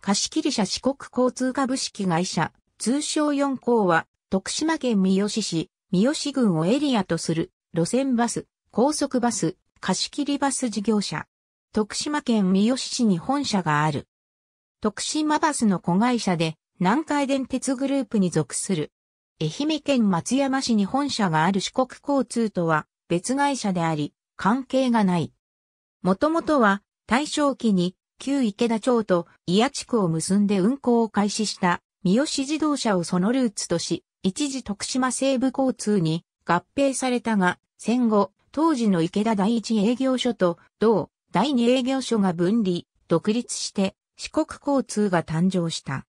貸切社四国交通株式会社、通称四校は、徳島県三好市、三好郡をエリアとする、路線バス、高速バス、貸切バス事業者。徳島県三好市に本社がある。徳島バスの子会社で、南海電鉄グループに属する。愛媛県松山市に本社がある四国交通とは別会社であり、関係がない。もともとは、大正期に旧池田町と伊谷地区を結んで運行を開始した三好自動車をそのルーツとし、一時徳島西部交通に合併されたが、戦後、当時の池田第一営業所と同第二営業所が分離、独立して四国交通が誕生した。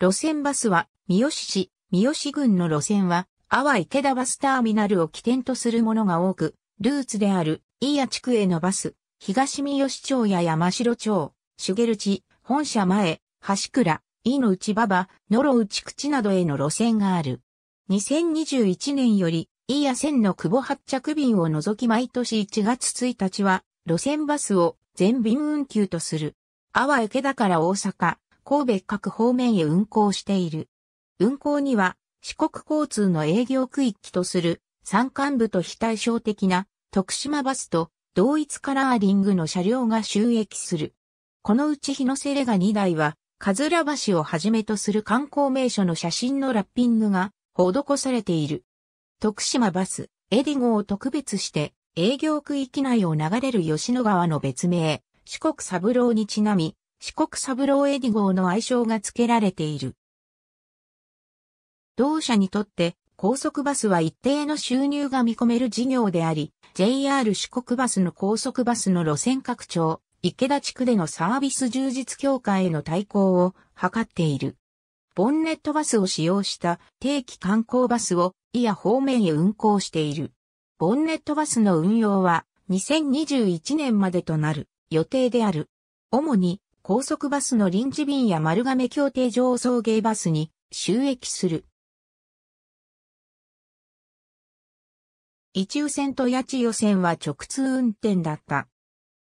路線バスは三好市、三好郡の路線は、阿波池田バスターミナルを起点とするものが多く、ルーツである、飯谷地区へのバス、東三好町や山城町、茂ルチ、本社前、橋倉、井の内馬場、野呂内口などへの路線がある。2021年より、飯屋線の久保発着便を除き毎年1月1日は、路線バスを全便運休とする。阿波池田から大阪、神戸各方面へ運行している。運行には、四国交通の営業区域とする、山間部と非対照的な、徳島バスと、同一カラーリングの車両が収益する。このうち日のセレガ2台は、かずら橋をはじめとする観光名所の写真のラッピングが施されている。徳島バス、エディ号を特別して営業区域内を流れる吉野川の別名、四国三郎にちなみ、四国三郎エディ号の愛称が付けられている。同社にとって高速バスは一定の収入が見込める事業であり、JR 四国バスの高速バスの路線拡張、池田地区でのサービス充実強化への対抗を図っている。ボンネットバスを使用した定期観光バスをいや、方面へ運行している。ボンネットバスの運用は2021年までとなる予定である。主に高速バスの臨時便や丸亀協定上送迎バスに収益する。一宇線と八千代線は直通運転だった。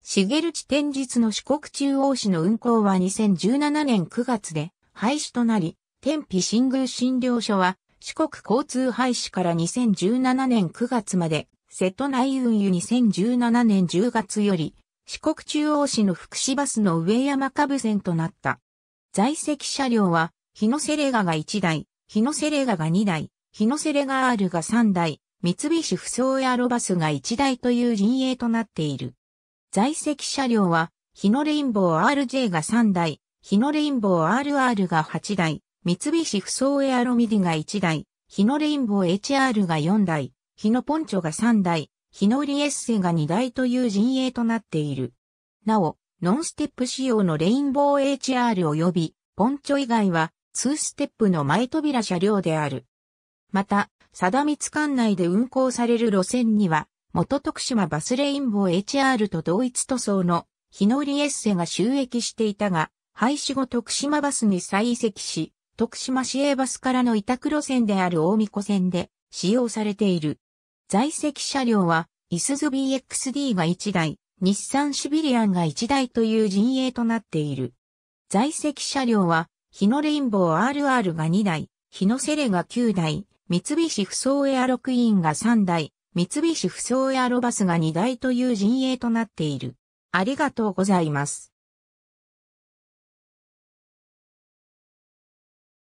茂地天日の四国中央市の運行は2017年9月で廃止となり、天日新宮診療所は四国交通廃止から2017年9月まで、瀬戸内運輸2017年10月より、四国中央市の福祉バスの上山下部線となった。在籍車両は、日野セレガが1台、日野セレガが2台、日野セレガ R が3台、三菱不走エアロバスが1台という陣営となっている。在籍車両は、日野レインボー RJ が3台、日野レインボー RR が8台、三菱不走エアロミディが1台、日野レインボー HR が4台、日野ポンチョが3台、日野リエッセが2台という陣営となっている。なお、ノンステップ仕様のレインボー HR 及び、ポンチョ以外は、2ステップの前扉車両である。また、ミ光管内で運行される路線には、元徳島バスレインボー HR と同一塗装の日のりエッセが収益していたが、廃止後徳島バスに再移籍し、徳島市営バスからの委託路線である大見子線で使用されている。在籍車両は、イスズ BXD が1台、日産シビリアンが1台という陣営となっている。在籍車両は、日のレインボー RR が2台、日のセレが9台、三菱不ソエアロクイーンが3台、三菱不走やロバスが2台という陣営となっている。ありがとうございます。